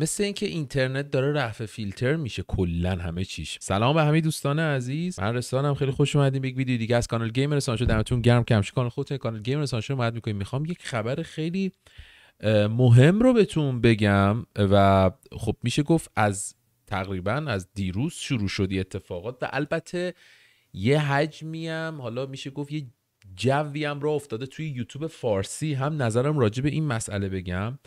مثل اینکه اینترنت داره رفع فیلتر میشه کلا همه چیش سلام به همه دوستان عزیز من رسانم خیلی خوش اومدین به یک ویدیو دیگه از کانال گیمر رسان شد دمتون گرم کمش کانال خودتون کانال گیمر رسان شد اومد میکنیم میخوام یک خبر خیلی مهم رو بهتون بگم و خب میشه گفت از تقریبا از دیروز شروع شدی اتفاقات و البته یه حجمی هم حالا میشه گفت یه جوی هم را افتاده توی یوتیوب فارسی هم نظرم راجع به این مسئله بگم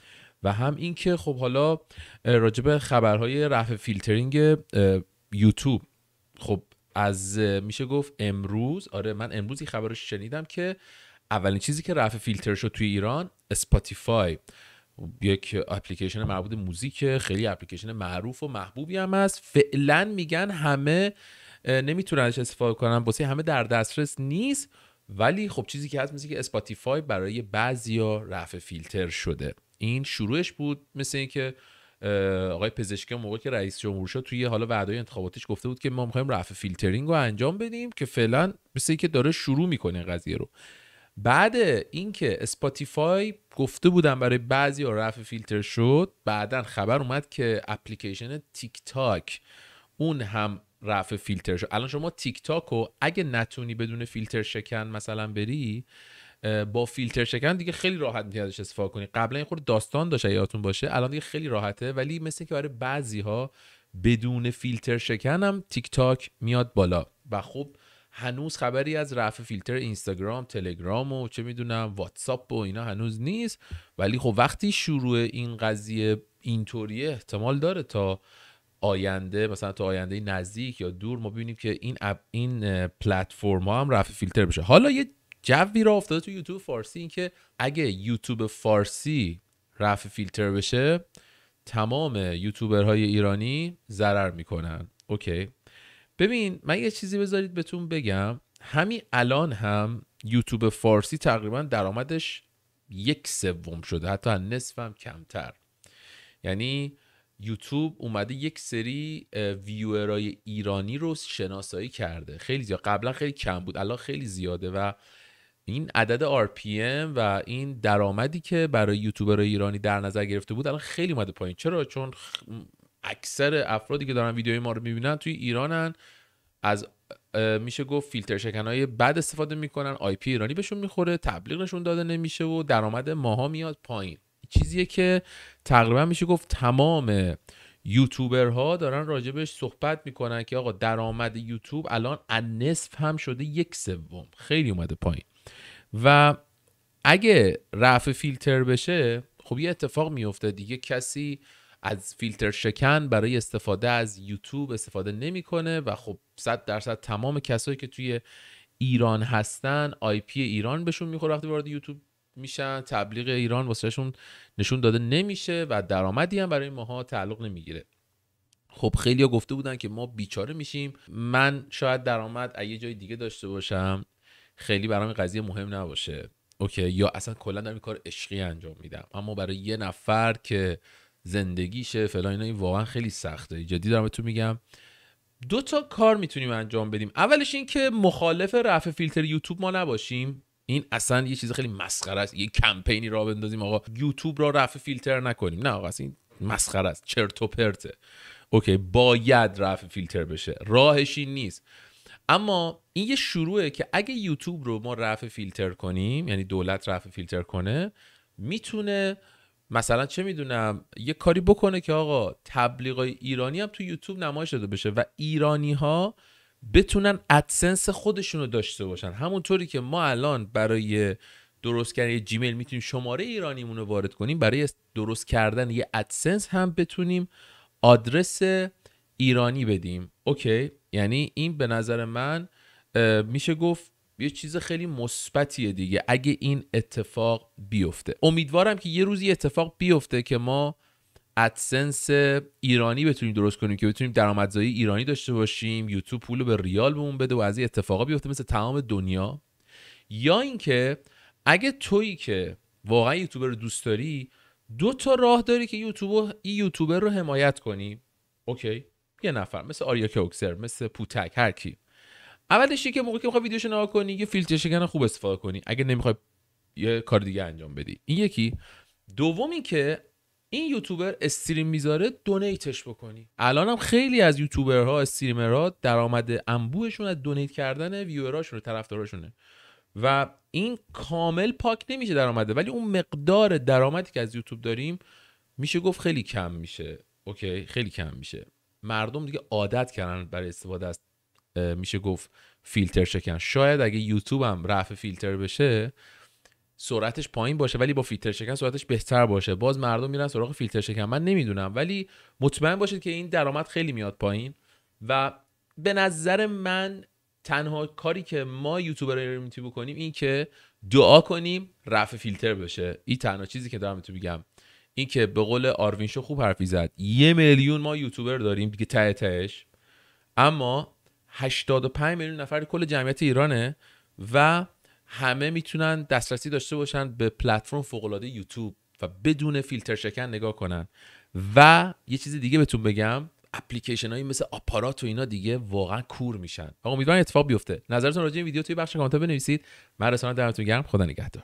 و هم اینکه خب حالا راجب خبرهای رفع فیلترینگ یوتیوب خب از میشه گفت امروز آره من امروز این خبر رو شنیدم که اولین چیزی که رفع فیلتر شد توی ایران اسپاتیفای یک اپلیکیشن مربوط موزیک خیلی اپلیکیشن معروف و محبوبی هم هست فعلا میگن همه نمیتوننش استفاده کنن واسه همه در دسترس نیست ولی خب چیزی که هست مثل که اسپاتیفای برای بعضیا رفع فیلتر شده این شروعش بود مثل اینکه آقای پزشکی موقع که رئیس جمهور شد توی حالا وعدای انتخاباتیش گفته بود که ما میخوایم رفع فیلترینگ رو انجام بدیم که فعلا مثل اینکه داره شروع میکنه قضیه رو بعد اینکه اسپاتیفای گفته بودن برای بعضی ها رفع فیلتر شد بعدا خبر اومد که اپلیکیشن تیک تاک اون هم رفع فیلتر شد الان شما تیک تاک رو اگه نتونی بدون فیلتر شکن مثلا بری با فیلتر شکن دیگه خیلی راحت میتونی ازش استفاده کنی قبلا این خود داستان داشت یادتون باشه الان دیگه خیلی راحته ولی مثل که برای بعضی ها بدون فیلتر شکن هم تیک تاک میاد بالا و خب هنوز خبری از رفع فیلتر اینستاگرام تلگرام و چه میدونم واتساپ و اینا هنوز نیست ولی خب وقتی شروع این قضیه اینطوریه احتمال داره تا آینده مثلا تا آینده نزدیک یا دور ما ببینیم که این این پلتفرم ها هم رفع فیلتر بشه حالا یه جوی را افتاده تو یوتیوب فارسی اینکه اگه یوتیوب فارسی رف فیلتر بشه تمام یوتیوبرهای ایرانی ضرر میکنن اوکی ببین من یه چیزی بذارید بهتون بگم همین الان هم یوتیوب فارسی تقریبا درآمدش یک سوم شده حتی نصفم کمتر یعنی یوتیوب اومده یک سری ویورای ایرانی رو شناسایی کرده خیلی زیاد قبلا خیلی کم بود الان خیلی زیاده و این عدد RPM و این درآمدی که برای یوتیوبرهای ایرانی در نظر گرفته بود الان خیلی اومده پایین چرا چون اکثر افرادی که دارن ویدیوهای ما رو میبینن توی ایرانن از میشه گفت فیلتر شکنهای بد استفاده میکنن آی پی ایرانی بهشون میخوره تبلیغشون داده نمیشه و درآمد ماها میاد پایین چیزیه که تقریبا میشه گفت تمام یوتیوبرها دارن راجبش صحبت میکنن که آقا درآمد یوتیوب الان از نصف هم شده یک سوم خیلی اومده پایین و اگه رفع فیلتر بشه خب یه اتفاق میفته دیگه کسی از فیلتر شکن برای استفاده از یوتیوب استفاده نمیکنه و خب 100 درصد تمام کسایی که توی ایران هستن آی پی ایران بهشون میخوره وقتی وارد یوتیوب میشن تبلیغ ایران واسهشون نشون داده نمیشه و درآمدی هم برای ماها تعلق نمیگیره خب خیلی ها گفته بودن که ما بیچاره میشیم من شاید درآمد یه جای دیگه داشته باشم خیلی برام قضیه مهم نباشه اوکی یا اصلا کلا دارم این کار عشقی انجام میدم اما برای یه نفر که زندگیشه فلان اینا این واقعا خیلی سخته جدی دارم تو میگم دو تا کار میتونیم انجام بدیم اولش این که مخالف رفع فیلتر یوتیوب ما نباشیم این اصلا یه چیز خیلی مسخره است یه کمپینی را بندازیم آقا یوتیوب را رفع فیلتر نکنیم نه آقا این مسخره است چرت و پرته اوکی باید رفع فیلتر بشه راهش این نیست اما این یه شروعه که اگه یوتیوب رو ما رفع فیلتر کنیم یعنی دولت رفع فیلتر کنه میتونه مثلا چه میدونم یه کاری بکنه که آقا تبلیغای ایرانی هم تو یوتیوب نمایش داده بشه و ایرانی ها بتونن ادسنس خودشون رو داشته باشن همونطوری که ما الان برای درست کردن یه جیمیل میتونیم شماره ایرانیمون رو وارد کنیم برای درست کردن یه ادسنس هم بتونیم آدرس ایرانی بدیم اوکی یعنی این به نظر من میشه گفت یه چیز خیلی مثبتیه دیگه اگه این اتفاق بیفته امیدوارم که یه روزی اتفاق بیفته که ما ادسنس ایرانی بتونیم درست کنیم که بتونیم درآمدزایی ایرانی داشته باشیم یوتیوب پول به ریال بهمون بده و از این اتفاقا بیفته مثل تمام دنیا یا اینکه اگه تویی که واقعا یوتیوبر رو دوست داری دو تا راه داری که یوتیوب این یوتیوبر رو حمایت کنی اوکی یه نفر مثل آریا کوکسر مثل پوتک هر کی اولش که موقعی که میخوای ویدیوشو نگاه کنی یه فیلتر شکن خوب استفاده کنی اگه نمیخوای یه کار دیگه انجام بدی این یکی دومی که این یوتیوبر استریم میذاره دونیتش بکنی الان خیلی از یوتیوبرها استریمرها درآمد انبوهشون از دونیت کردن ویوراشون طرفداراشونه و این کامل پاک نمیشه درآمده ولی اون مقدار درآمدی که از یوتیوب داریم میشه گفت خیلی کم میشه اوکی خیلی کم میشه مردم دیگه عادت کردن برای استفاده از میشه گفت فیلتر شکن شاید اگه یوتیوب هم رفع فیلتر بشه سرعتش پایین باشه ولی با فیلتر شکن سرعتش بهتر باشه باز مردم میرن سراغ فیلتر شکن من نمیدونم ولی مطمئن باشید که این درآمد خیلی میاد پایین و به نظر من تنها کاری که ما یوتیوبر ریمیتی بکنیم این که دعا کنیم رفع فیلتر بشه این تنها چیزی که دارم تو بگم این که به قول آروین شو خوب حرفی زد یه میلیون ما یوتیوبر داریم دیگه ته تهش اما 85 میلیون نفر کل جمعیت ایرانه و همه میتونن دسترسی داشته باشن به پلتفرم العاده یوتیوب و بدون فیلتر شکن نگاه کنن و یه چیز دیگه بهتون بگم اپلیکیشن هایی مثل آپارات و اینا دیگه واقعا کور میشن آقا امیدوارم اتفاق بیفته نظرتون راجع به ویدیو توی بخش کامنت بنویسید من رسانه دمتون گرم خدا نگهدار